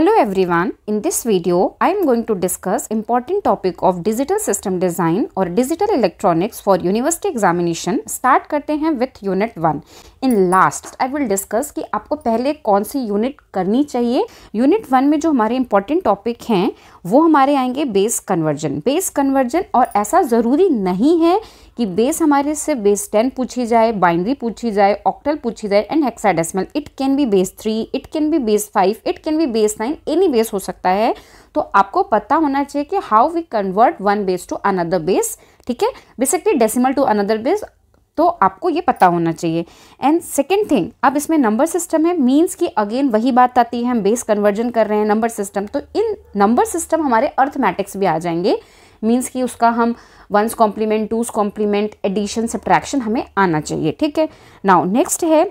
Hello everyone, in this video I am going to discuss important topic of digital system design or digital electronics for university examination start करते हैं with unit 1. In last I will discuss कि आपको पहले कौन सी unit करनी चाहिए unit 1 में जो हमारे important topic हैं वो हमारे आएंगे base conversion. Base conversion और ऐसा ज़रूरी नहीं है कि बेस हमारे से बेस टेन पूछी जाए बाइनरी पूछी जाए ऑक्टल पूछी जाए and hexadecimal it can be base three it can be base five it can be base nine any base हो सकता है तो आपको पता होना चाहिए कि how we convert one base to another base ठीक है basically decimal to another base तो आपको ये पता होना चाहिए एंड सेकेंड थिंग अब इसमें नंबर सिस्टम है मीन्स की अगेन वही बात आती है हम बेस कन्वर्जन कर रहे हैं नंबर सिस्टम तो इन नंबर सिस्टम हमारे अर्थमेटिक्स भी आ जाएंगे मीन्स कि उसका हम one's complement two's complement addition subtraction हमें आना चाहिए ठीक है नाउ नेक्स्ट है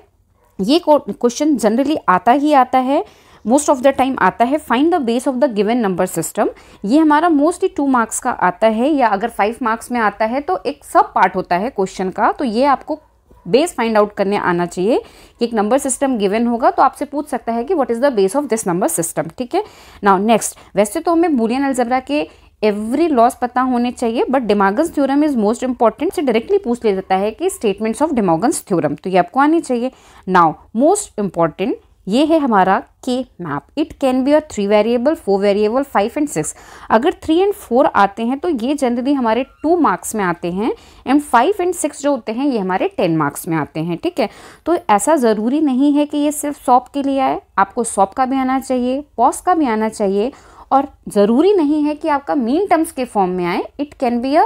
ये क्वेश्चन जनरली आता ही आता है मोस्ट ऑफ द टाइम आता है find the base of the given number system ये हमारा मोस्टली टू मार्क्स का आता है या अगर फाइव मार्क्स में आता है तो एक सब पार्ट होता है क्वेश्चन का तो ये आपको बेस फाइंड आउट करने आना चाहिए कि एक नंबर सिस्टम गिवन होगा तो आपसे पूछ सकता है कि what is the base of this number system ठीक है नाउ नेक्स्ट वैसे तो हमें बुलियन अल्जबरा के एवरी लॉस पता होने चाहिए but De Morgan's theorem is most important से डायरेक्टली पूछ लिया जाता है कि स्टेटमेंट्स ऑफ डिमागस थ्योरम तो ये आपको आनी चाहिए नाउ मोस्ट इंपॉर्टेंट ये है हमारा K map it can be a three variable four variable five and six अगर थ्री एंड फोर आते हैं तो ये जनरली हमारे टू मार्क्स में आते हैं एंड फाइव एंड सिक्स जो होते हैं ये हमारे टेन मार्क्स में आते हैं ठीक है तो ऐसा ज़रूरी नहीं है कि ये सिर्फ सॉप के लिए आए आपको सॉप का भी आना चाहिए पॉस का भी आना चाहिए और ज़रूरी नहीं है कि आपका मीन टर्म्स के फॉर्म में आए it can be a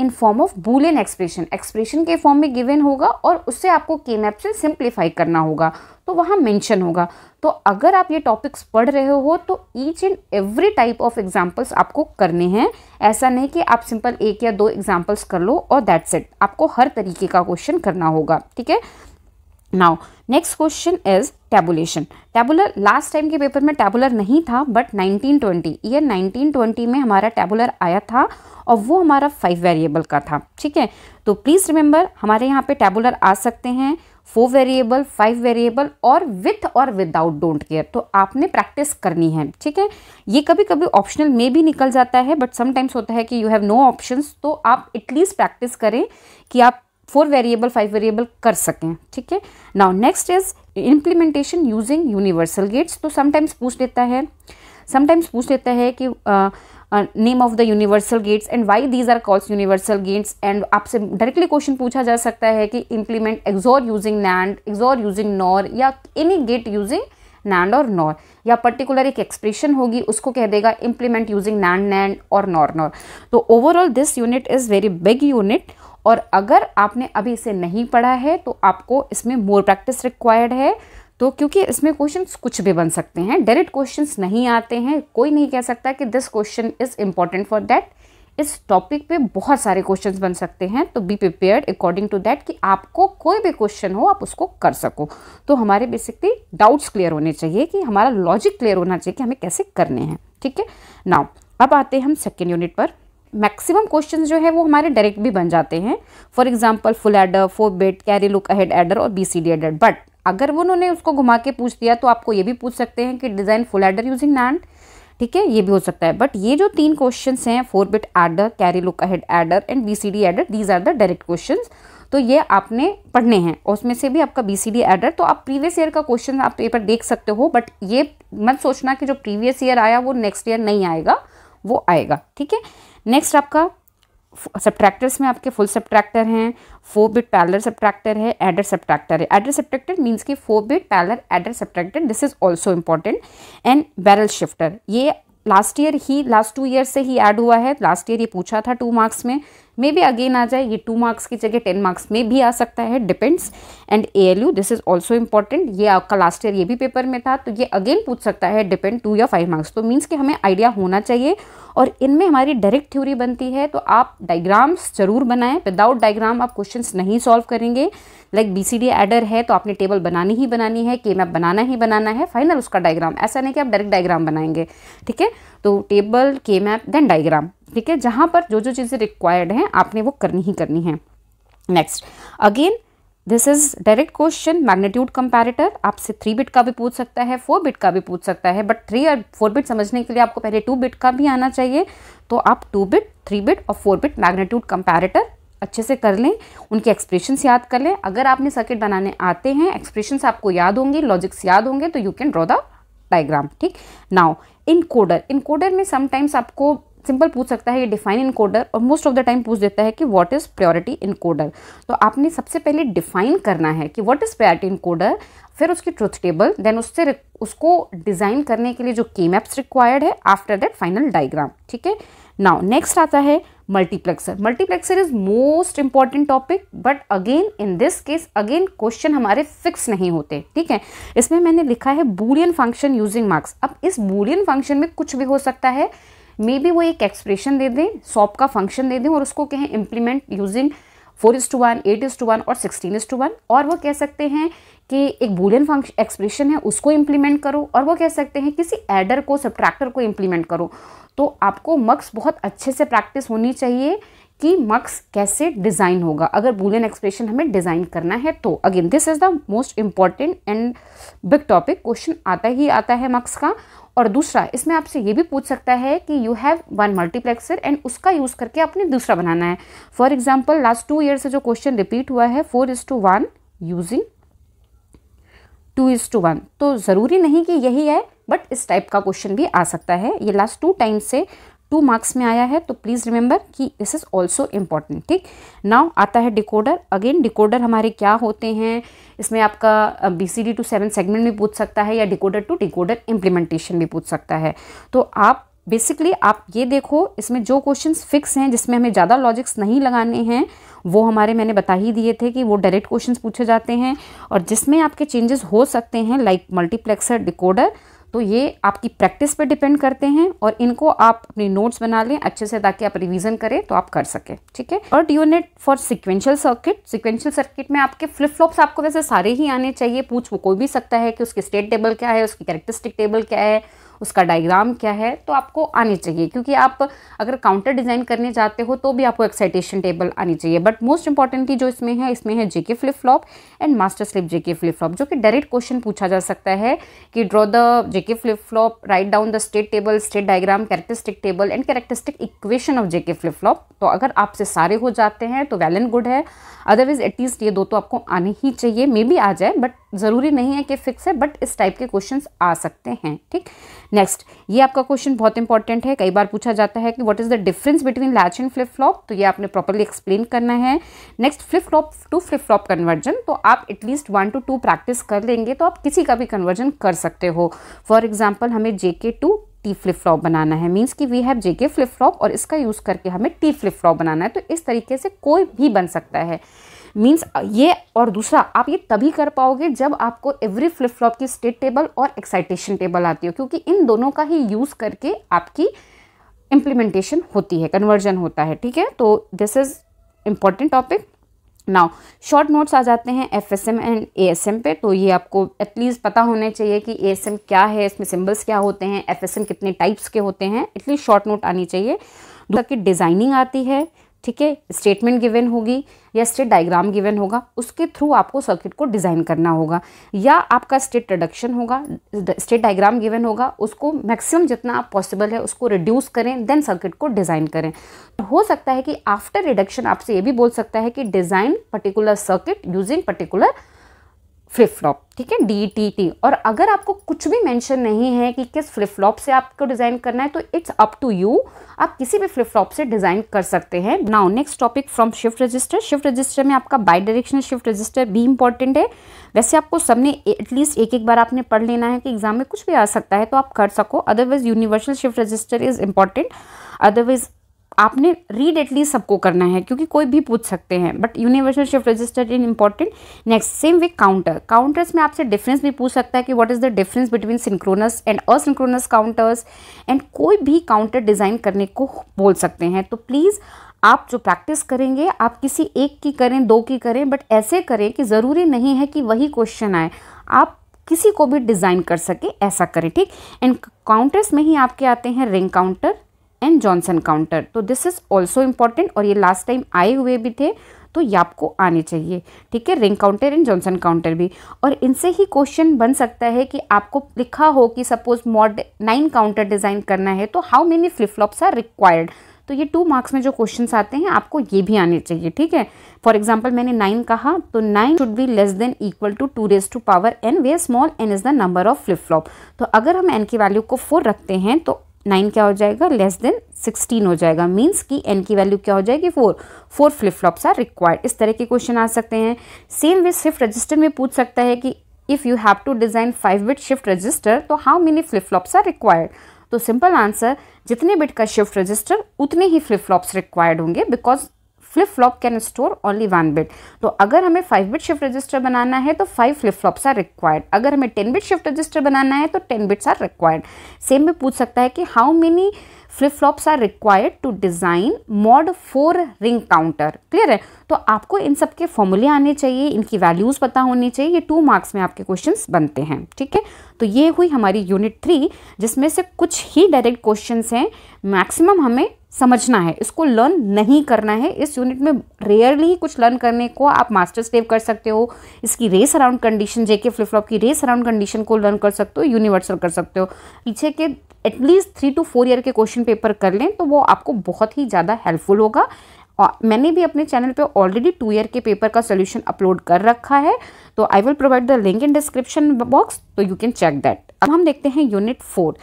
in form of boolean expression expression के फॉर्म में गिवन होगा और उससे आपको के मैप से सिंप्लीफाई करना होगा तो वहाँ मेंशन होगा तो अगर आप ये टॉपिक्स पढ़ रहे हो तो each and every type of examples आपको करने हैं ऐसा नहीं कि आप सिंपल एक या दो एग्जाम्पल्स कर लो और दैट्स इट आपको हर तरीके का क्वेश्चन करना होगा ठीक है now next question is tabulation tabular last time के पेपर में टैबुलर नहीं था बट 1920 ईयर 1920 में हमारा टैबुलर आया था और वो हमारा फाइव वेरिएबल का था ठीक है तो प्लीज़ रिमेंबर हमारे यहाँ पे टैबुलर आ सकते हैं फोर वेरिएबल फाइव वेरिएबल और विथ और विदाउट डोंट केयर तो आपने प्रैक्टिस करनी है ठीक है ये कभी कभी ऑप्शनल में भी निकल जाता है बट समटाइम्स होता है कि यू हैव नो ऑप्शंस तो आप एटलीस्ट प्रैक्टिस करें कि आप फोर वेरिएबल फाइव वेरिएबल कर सकें ठीक है now next is implementation using universal gates तो समटाइम्स पूछ लेता है समटाइम्स पूछ लेता है कि name of the universal gates and why these are calls universal gates and आपसे डायरेक्टली क्वेश्चन पूछा जा सकता है कि implement XOR using NAND XOR using NOR या एनी गेट यूजिंग नैंड और नॉर या पर्टिकुलर एक एक्सप्रेशन होगी उसको कह देगा इम्प्लीमेंट यूजिंग नैंड नैंड और नॉर नॉर तो overall this unit is very big unit और अगर आपने अभी इसे नहीं पढ़ा है तो आपको इसमें मोर प्रैक्टिस रिक्वायर्ड है तो क्योंकि इसमें क्वेश्चंस कुछ भी बन सकते हैं डायरेक्ट क्वेश्चंस नहीं आते हैं कोई नहीं कह सकता कि this question is important for that इस टॉपिक पे बहुत सारे क्वेश्चंस बन सकते हैं तो be prepared according to that कि आपको कोई भी क्वेश्चन हो आप उसको कर सको तो हमारे बेसिकली डाउट्स क्लियर होने चाहिए कि हमारा लॉजिक क्लियर होना चाहिए कि हमें कैसे करने हैं ठीक है नाउ अब आते हैं हम सेकेंड यूनिट पर मैक्सिमम क्वेश्चन जो है वो हमारे डायरेक्ट भी बन जाते हैं for example full adder four bit carry look ahead adder और B C D adder but अगर उन्होंने उसको घुमा के पूछ दिया तो आपको ये भी पूछ सकते हैं कि design full adder using NAND ठीक है ये भी हो सकता है बट ये जो तीन क्वेश्चन हैं four bit adder carry look ahead adder and B C D adder these are the direct question तो ये आपने पढ़ने हैं और उसमें से भी आपका बी सी डी एडर तो आप प्रीवियस ईयर का क्वेश्चन आप पेपर देख सकते हो बट ये मत सोचना कि जो प्रीवियस ईयर आया वो नेक्स्ट ईयर नहीं आएगा वो आएगा ठीक है नेक्स्ट आपका सब्ट्रैक्टर्स में आपके फुल सब्ट्रैक्टर हैं फोर बिट पैलर सब्ट्रैक्टर है एडर सब्ट्रैक्टर है एडर सब्ट्रैक्टर मीन्स की four bit parallel adder subtractor this is also important and barrel shifter ये लास्ट ईयर ही लास्ट टू ईयर से ही ऐड हुआ है लास्ट ईयर ये पूछा था टू मार्क्स में मे भी अगेन आ जाए ये टू मार्क्स की जगह टेन मार्क्स में भी आ सकता है depends and A L U this is also important ये आपका लास्ट ईयर ये भी पेपर में था तो ये अगेन पूछ सकता है डिपेंड टू या फाइव मार्क्स तो मीन्स कि हमें आइडिया होना चाहिए और इनमें हमारी डायरेक्ट थ्योरी बनती है तो आप डायग्राम्स जरूर बनाएं विदाउट डायग्राम आप क्वेश्चन नहीं सॉल्व करेंगे like B C D adder है तो आपने टेबल बनानी ही बनानी है के मैप बनाना ही बनाना है फाइनल उसका डायग्राम ऐसा नहीं कि आप डायरेक्ट डायग्राम बनाएंगे ठीक है तो टेबल के मैप देन डायग्राम ठीक है जहाँ पर जो जो चीज़ें रिक्वायर्ड हैं आपने वो करनी ही करनी है next again this is direct question magnitude comparator आपसे थ्री बिट का भी पूछ सकता है फोर बिट का भी पूछ सकता है बट थ्री और फोर बिट समझने के लिए आपको पहले टू बिट का भी आना चाहिए तो आप टू बिट थ्री बिट और फोर बिट मैग्नीट्यूड कंपैरेटर अच्छे से कर लें उनके एक्सप्रेशंस याद कर लें अगर आपने सर्किट बनाने आते हैं एक्सप्रेशंस आपको याद होंगे लॉजिक्स याद होंगे तो you can draw the diagram ठीक नाउ इनकोडर इनकोडर में समटाइम्स आपको सिंपल पूछ सकता है ये डिफाइन इनकोडर और मोस्ट ऑफ द टाइम पूछ देता है कि व्हाट इज़ प्रायोरिटी इनकोडर तो आपने सबसे पहले डिफाइन करना है कि व्हाट इज़ प्रायोरिटी इनकोडर फिर उसकी ट्रुथ टेबल देन उससे उसको डिज़ाइन करने के लिए जो के मैप्स रिक्वायर्ड है आफ्टर दैट फाइनल डाइग्राम ठीक है नाउ नेक्स्ट आता है multiplexer multiplexer is most important topic but again in this case again question हमारे फिक्स नहीं होते ठीक है इसमें मैंने लिखा है बूलियन फंक्शन यूजिंग मार्क्स अब इस बूलियन फंक्शन में कुछ भी हो सकता है मे बी वो एक एक्सप्रेशन दे दें सॉप का फंक्शन दे दें और उसको कहें implement using four is to one eight is to one और सिक्सटीन इज टू वन और वो कह सकते हैं कि एक बुलियन फंक्शन एक्सप्रेशन है उसको इम्प्लीमेंट करो और वो कह सकते हैं किसी एडर को सब्ट्रैक्टर को इम्प्लीमेंट करो तो आपको मक्स बहुत अच्छे से प्रैक्टिस होनी चाहिए कि मक्स कैसे डिज़ाइन होगा अगर बुलियन एक्सप्रेशन हमें डिज़ाइन करना है तो again this is the most important and big topic question आता ही आता है मक्स का और दूसरा इसमें आपसे ये भी पूछ सकता है कि you have one multiplexer and उसका यूज़ करके आपने दूसरा बनाना है for example last two year से जो क्वेश्चन रिपीट हुआ है four is to one using two is to one तो ज़रूरी नहीं कि यही है बट इस टाइप का क्वेश्चन भी आ सकता है ये लास्ट टू टाइम्स से टू मार्क्स में आया है तो प्लीज़ रिमेंबर कि दिस इज़ ऑल्सो इम्पॉर्टेंट ठीक नाउ आता है डिकोडर अगेन डिकोडर हमारे क्या होते हैं इसमें आपका B C D to seven segment भी पूछ सकता है या डिकोडर टू डिकोडर इम्प्लीमेंटेशन भी पूछ सकता है तो आप बेसिकली आप ये देखो इसमें जो क्वेश्चंस फिक्स हैं जिसमें हमें ज़्यादा लॉजिक्स नहीं लगाने हैं वो हमारे मैंने बता ही दिए थे कि वो डायरेक्ट क्वेश्चंस पूछे जाते हैं और जिसमें आपके चेंजेस हो सकते हैं लाइक मल्टीप्लेक्सर डिकोडर तो ये आपकी प्रैक्टिस पे डिपेंड करते हैं और इनको आप अपने नोट्स बना लें अच्छे से ताकि आप रिवीजन करें तो आप कर सकें ठीक है और unit for sequential circuit sequential circuit में आपके फ्लिप फ्लॉप्स आपको वैसे सारे ही आने चाहिए पूछ वो कोई भी सकता है कि उसके स्टेट टेबल क्या है उसकी कैरेक्टरिस्टिक टेबल क्या है उसका डायग्राम क्या है तो आपको आनी चाहिए क्योंकि आप अगर काउंटर डिज़ाइन करने जाते हो तो भी आपको एक्साइटेशन टेबल आनी चाहिए बट मोस्ट इंपॉर्टेंटली जो इसमें है इसमें है JK flip flop and master slave JK flip flop जो कि डायरेक्ट क्वेश्चन पूछा जा सकता है कि draw the JK flip flop write down the state table state diagram characteristic table and characteristic equation of JK flip flop तो अगर आपसे सारे हो जाते हैं तो वेल एंड गुड है अदरवाइज एटलीस्ट ये दो तो आपको आने ही चाहिए मे बी आ जाए बट ज़रूरी नहीं है कि फिक्स है बट इस टाइप के क्वेश्चन आ सकते हैं ठीक नेक्स्ट ये आपका क्वेश्चन बहुत इंपॉर्टेंट है कई बार पूछा जाता है कि what is the difference between latch and flip flop तो ये आपने प्रॉपरली एक्सप्लेन करना है next flip flop to flip flop conversion तो आप at least one two two practice कर लेंगे तो आप किसी का भी कन्वर्जन कर सकते हो फॉर एग्जाम्पल हमें JK to T flip flop बनाना है मीन्स कि we have JK flip flop और इसका यूज़ करके हमें टी फ्लिप फ्लॉप बनाना है तो इस तरीके से कोई भी बन सकता है मीन्स uh, ये और दूसरा आप ये तभी कर पाओगे जब आपको एवरी फ्लिप फ्लॉप की स्टेट टेबल और एक्साइटेशन टेबल आती हो क्योंकि इन दोनों का ही यूज़ करके आपकी इम्प्लीमेंटेशन होती है कन्वर्जन होता है ठीक है तो this is important topic now short notes आ जाते हैं F S M and A S M पे तो ये आपको एटलीस्ट पता होने चाहिए कि ए एस एम क्या है इसमें सिम्बल्स क्या होते हैं एफ एस एम कितने टाइप्स के होते हैं एटलीस्ट शॉर्ट नोट आनी चाहिए दूसरा की डिज़ाइनिंग आती है ठीक है स्टेटमेंट गिवन होगी या स्टेट डायग्राम गिवन होगा उसके थ्रू आपको सर्किट को डिज़ाइन करना होगा या आपका स्टेट रिडक्शन होगा स्टेट डायग्राम गिवन होगा उसको मैक्सिमम जितना आप पॉसिबल है उसको रिड्यूस करें देन सर्किट को डिज़ाइन करें हो सकता है कि आफ्टर रिडक्शन आपसे ये भी बोल सकता है कि design particular circuit using particular flip flop ठीक है डी टी टी और अगर आपको कुछ भी मेंशन नहीं है कि किस फ्लिप फ्लॉप से आपको डिज़ाइन करना है तो इट्स अप टू यू आप किसी भी फ्लिप फ्लॉप से डिज़ाइन कर सकते हैं now next topic from shift register shift register में आपका बाई डायरेक्शनल शिफ्ट रजिस्टर भी इंपॉर्टेंट है वैसे आपको सबने एटलीस्ट एक एक बार आपने पढ़ लेना है कि एग्जाम में कुछ भी आ सकता है तो आप कर सको otherwise universal shift register is important otherwise आपने रीड एटलीस्ट सबको करना है क्योंकि कोई भी पूछ सकते हैं but universal shift register in important next same way counter counters में आपसे डिफरेंस भी पूछ सकता है कि what is the difference between synchronous and asynchronous counters and कोई भी काउंटर डिज़ाइन करने को बोल सकते हैं तो प्लीज़ आप जो प्रैक्टिस करेंगे आप किसी एक की करें दो की करें बट ऐसे करें कि ज़रूरी नहीं है कि वही क्वेश्चन आए आप किसी को भी डिज़ाइन कर सके ऐसा करें ठीक एंड काउंटर्स में ही आपके आते हैं ring counter and Johnson counter तो दिस इज़ ऑल्सो इम्पॉर्टेंट और ये लास्ट टाइम आए हुए भी थे तो ये आपको आने चाहिए ठीक है ring counter and Johnson counter भी और इनसे ही क्वेश्चन बन सकता है कि आपको लिखा हो कि suppose mod nine counter design करना है तो how many flip flops are required तो ये टू मार्क्स में जो क्वेश्चन आते हैं आपको ये भी आने चाहिए ठीक है फॉर एग्जाम्पल मैंने नाइन कहा तो nine should be less than equal to two raise to power N where small N is the number of flip flop तो अगर हम एन की वैल्यू को फोर रखते हैं तो नाइन क्या हो जाएगा लेस देन सिक्सटीन हो जाएगा मीन्स कि एन की वैल्यू क्या हो जाएगी four four flip flops are required इस तरह के क्वेश्चन आ सकते हैं सेम वे शिफ्ट रजिस्टर में पूछ सकता है कि if you have to design five bit shift register तो how many flip flops are required तो सिंपल आंसर जितने बिट का शिफ्ट रजिस्टर उतने ही फ्लिप फ्लॉप्स रिक्वायर्ड होंगे because flip flop can store only one bit तो अगर हमें फाइव बिट शिफ्ट रजिस्टर बनाना है तो five flip flops are required अगर हमें टेन बिट शिफ्ट रजिस्टर बनाना है तो ten bits are required same भी पूछ सकता है कि how many flip flops are required to design mod four ring counter clear है तो आपको इन सब के फॉर्मूले आने चाहिए इनकी वैल्यूज़ पता होनी चाहिए ये टू मार्क्स में आपके क्वेश्चन बनते हैं ठीक है तो ये हुई हमारी यूनिट थ्री जिसमें से कुछ ही डायरेक्ट क्वेश्चन हैं मैक्सिमम हमें समझना है इसको लर्न नहीं करना है इस यूनिट में रेयरली ही कुछ लर्न करने को आप मास्टर स्टेप कर सकते हो इसकी race around condition J K flip flop की रेस अराउंड कंडीशन को लर्न कर सकते हो यूनिवर्सल कर सकते हो पीछे के at least three two four year के क्वेश्चन पेपर कर लें तो वो आपको बहुत ही ज़्यादा हेल्पफुल होगा और मैंने भी अपने चैनल पे ऑलरेडी टू ईयर के पेपर का सोल्यूशन अपलोड कर रखा है तो I will provide the link in description box तो यू कैन चेक दैट अब हम देखते हैं यूनिट फोर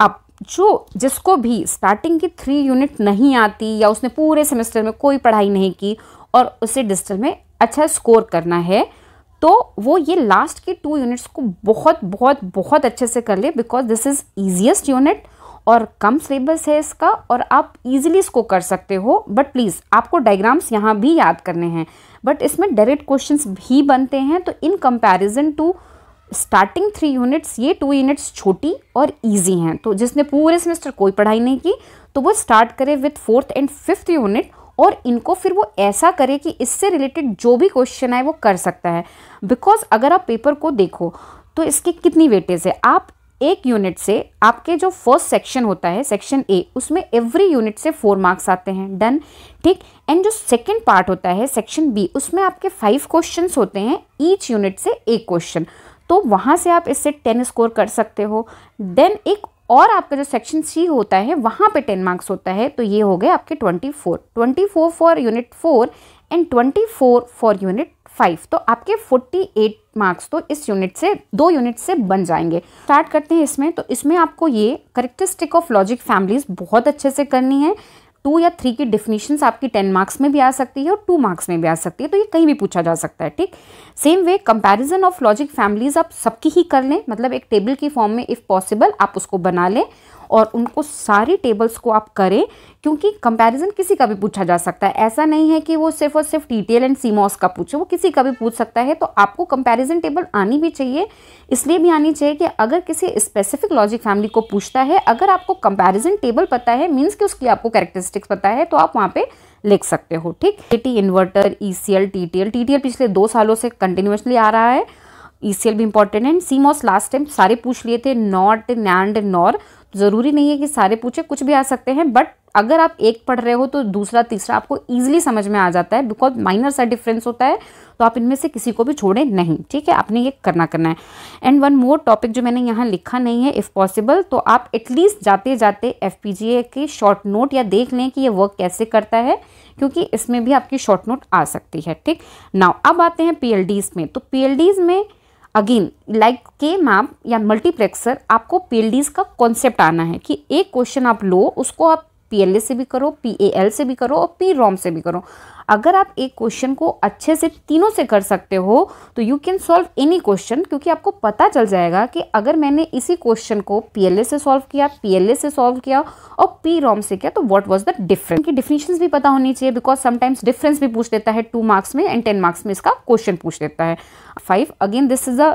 अब जो जिसको भी स्टार्टिंग की थ्री यूनिट नहीं आती या उसने पूरे सेमेस्टर में कोई पढ़ाई नहीं की और उसे डिजिटल में अच्छा स्कोर करना है तो वो ये लास्ट की टू यूनिट्स को बहुत बहुत बहुत अच्छे से कर ले because this is easiest unit और कम सिलेबस है इसका और आप इजीली इसको कर सकते हो बट प्लीज़ आपको डायग्राम्स यहाँ भी याद करने हैं बट इसमें डायरेक्ट क्वेश्चंस भी बनते हैं तो in comparison to starting three units ये टू यूनिट्स छोटी और ईजी हैं तो जिसने पूरे सेमेस्टर कोई पढ़ाई नहीं की तो वो स्टार्ट करे with fourth and fifth unit और इनको फिर वो ऐसा करे कि इससे रिलेटेड जो भी क्वेश्चन आए वो कर सकता है बिकॉज अगर आप पेपर को देखो तो इसकी कितनी वेटेज है आप एक यूनिट से आपके जो फर्स्ट सेक्शन होता है सेक्शन ए उसमें एवरी यूनिट से फोर मार्क्स आते हैं डन ठीक एंड जो सेकेंड पार्ट होता है सेक्शन बी उसमें आपके फाइव क्वेश्चन होते हैं ईच यूनिट से एक क्वेश्चन तो वहाँ से आप इससे टेन स्कोर कर सकते हो देन एक और आपका जो सेक्शन सी होता है वहाँ पे टेन मार्क्स होता है तो ये हो गए आपके twenty four twenty four for unit four and twenty four for unit five तो आपके फोर्टी एट मार्क्स तो इस यूनिट से दो यूनिट से बन जाएंगे स्टार्ट करते हैं इसमें तो इसमें आपको ये करेक्टरिस्टिक ऑफ लॉजिक फैमिलीज बहुत अच्छे से करनी है टू या थ्री की डिफिनीशन आपकी टेन मार्क्स में भी आ सकती है और टू मार्क्स में भी आ सकती है तो ये कहीं भी पूछा जा सकता है ठीक same way comparison of logic families आप सबकी ही कर लें मतलब एक टेबल की फॉर्म में इफ़ पॉसिबल आप उसको बना लें और उनको सारी टेबल्स को आप करें क्योंकि कंपैरिजन किसी का भी पूछा जा सकता है ऐसा नहीं है कि वो सिर्फ और सिर्फ टी एंड सीमॉस का पूछे वो किसी का भी पूछ सकता है तो आपको कंपैरिजन टेबल आनी भी चाहिए इसलिए भी आनी चाहिए कि अगर किसी स्पेसिफिक लॉजिक फैमिली को पूछता है अगर आपको कंपेरिजन टेबल पता है मीन्स कि उसकी आपको कैरेक्टरिस्टिक्स पता है तो आप वहाँ पर लिख सकते हो ठीक a inverter E C L T T L T T L पिछले दो सालों से कंटिन्यूसली आ रहा है ई भी इंपॉर्टेंट है सी मॉस लास्ट टाइम सारे पूछ लिए थे नॉट नैंड नॉर ज़रूरी नहीं है कि सारे पूछे कुछ भी आ सकते हैं बट अगर आप एक पढ़ रहे हो तो दूसरा तीसरा आपको ईजिली समझ में आ जाता है बिकॉज माइनर सा डिफरेंस होता है तो आप इनमें से किसी को भी छोड़ें नहीं ठीक है आपने ये करना करना है एंड वन मोर टॉपिक जो मैंने यहाँ लिखा नहीं है इफ़ पॉसिबल तो आप एटलीस्ट जाते जाते एफ पी जी ए के शॉर्ट नोट या देख लें कि ये वर्क कैसे करता है क्योंकि इसमें भी आपकी शॉर्ट नोट आ सकती है ठीक नाउ अब आते हैं पी एल डीज में तो पी एल डीज में अगेन लाइक के मैप या मल्टीप्लेक्सर आपको पी का कॉन्सेप्ट आना है कि एक क्वेश्चन आप लो उसको आप पी से भी करो पी से भी करो और पी से भी करो अगर आप एक क्वेश्चन को अच्छे से तीनों से कर सकते हो तो you can solve any question क्योंकि आपको पता चल जाएगा कि अगर मैंने इसी क्वेश्चन को पीएलए से सॉल्व किया पीएलए से सॉल्व किया और पी रॉम से किया तो व्हाट वाज द डिफरेंस की डिफिनेशन भी पता होनी चाहिए बिकॉज समटाइम्स डिफरेंस भी पूछ देता है टू मार्क्स में एंड टेन मार्क्स में इसका क्वेश्चन पूछ देता है five again this is a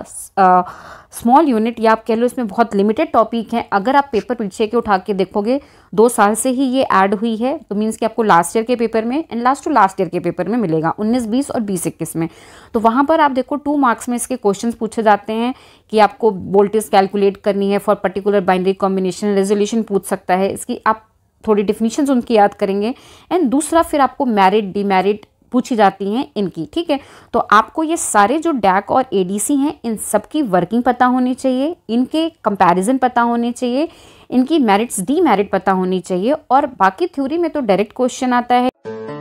small unit या आप कह लो इसमें बहुत लिमिटेड टॉपिक हैं अगर आप पेपर पीछे के उठा के देखोगे दो साल से ही ये ऐड हुई है तो मीन्स कि आपको लास्ट ईयर के पेपर में and last two last year year के पेपर में मिलेगा उन्नीस बीस और बीस इक्कीस में तो वहाँ पर आप देखो टू मार्क्स में इसके क्वेश्चन पूछे जाते हैं कि आपको वोल्टेज कैलकुलेट करनी है for particular binary combination resolution पूछ सकता है इसकी आप थोड़ी डिफिनीशन उनकी याद करेंगे एंड दूसरा फिर आपको मैरिड डीमेरिड पूछी जाती हैं इनकी ठीक है तो आपको ये सारे जो डैक और एडीसी हैं इन सब की वर्किंग पता होनी चाहिए इनके कंपैरिजन पता होने चाहिए इनकी मेरिट्स डी मेरिट पता होनी चाहिए और बाकी थ्योरी में तो डायरेक्ट क्वेश्चन आता है